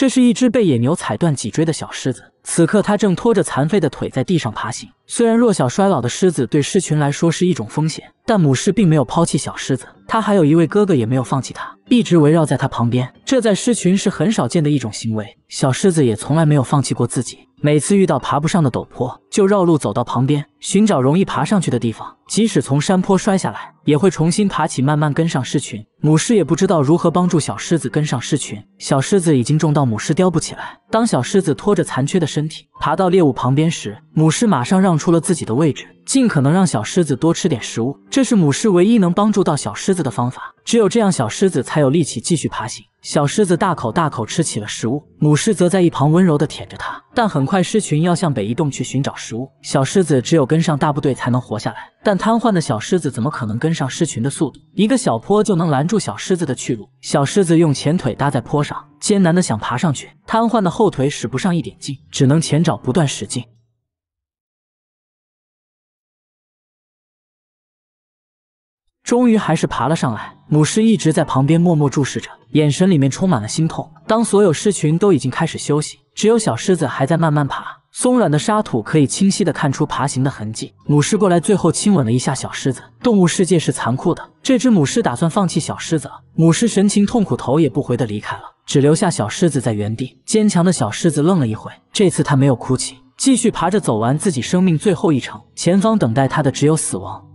这是一只被野牛踩断脊椎的小狮子。此刻，他正拖着残废的腿在地上爬行。虽然弱小衰老的狮子对狮群来说是一种风险，但母狮并没有抛弃小狮子。它还有一位哥哥，也没有放弃它，一直围绕在它旁边。这在狮群是很少见的一种行为。小狮子也从来没有放弃过自己。每次遇到爬不上的陡坡，就绕路走到旁边，寻找容易爬上去的地方。即使从山坡摔下来，也会重新爬起，慢慢跟上狮群。母狮也不知道如何帮助小狮子跟上狮群。小狮子已经重到母狮叼不起来。当小狮子拖着残缺的身体爬到猎物旁边时，母狮马上让出了自己的位置，尽可能让小狮子多吃点食物。这是母狮唯一能帮助到小狮子的方法，只有这样，小狮子才有力气继续爬行。小狮子大口大口吃起了食物，母狮则在一旁温柔地舔着它。但很快，狮群要向北移动去寻找食物，小狮子只有跟上大部队才能活下来。但瘫痪的小狮子怎么可能跟上狮群的速度？一个小坡就能拦住小狮子的去路。小狮子用前腿搭在坡上。艰难的想爬上去，瘫痪的后腿使不上一点劲，只能前爪不断使劲，终于还是爬了上来。母狮一直在旁边默默注视着，眼神里面充满了心痛。当所有狮群都已经开始休息，只有小狮子还在慢慢爬。松软的沙土可以清晰的看出爬行的痕迹。母狮过来，最后亲吻了一下小狮子。动物世界是残酷的，这只母狮打算放弃小狮子了。母狮神情痛苦，头也不回的离开了。只留下小狮子在原地。坚强的小狮子愣了一会，这次他没有哭泣，继续爬着走完自己生命最后一程。前方等待他的只有死亡。